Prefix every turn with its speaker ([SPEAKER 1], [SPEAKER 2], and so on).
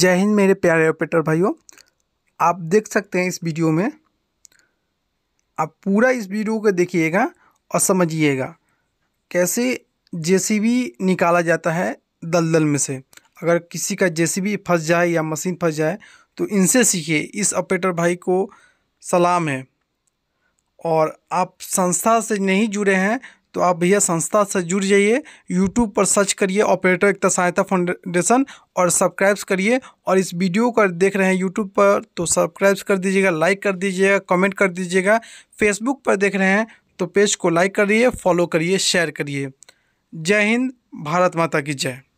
[SPEAKER 1] जय हिंद मेरे प्यारे ऑपरेटर भाइयों आप देख सकते हैं इस वीडियो में आप पूरा इस वीडियो को देखिएगा और समझिएगा कैसे जेसीबी निकाला जाता है दलदल में से अगर किसी का जेसीबी फंस जाए या मशीन फंस जाए तो इनसे सीखिए इस ऑपरेटर भाई को सलाम है और आप संस्था से नहीं जुड़े हैं तो आप भैया संस्था से जुड़ जाइए यूट्यूब पर सर्च करिए ऑपरेटर एकता सहायता फाउंडेशन और सब्सक्राइब करिए और इस वीडियो को देख रहे हैं यूट्यूब पर तो सब्सक्राइब कर दीजिएगा लाइक कर दीजिएगा कमेंट कर दीजिएगा फेसबुक पर देख रहे हैं तो पेज को लाइक करिए फॉलो करिए शेयर करिए जय हिंद भारत माता की जय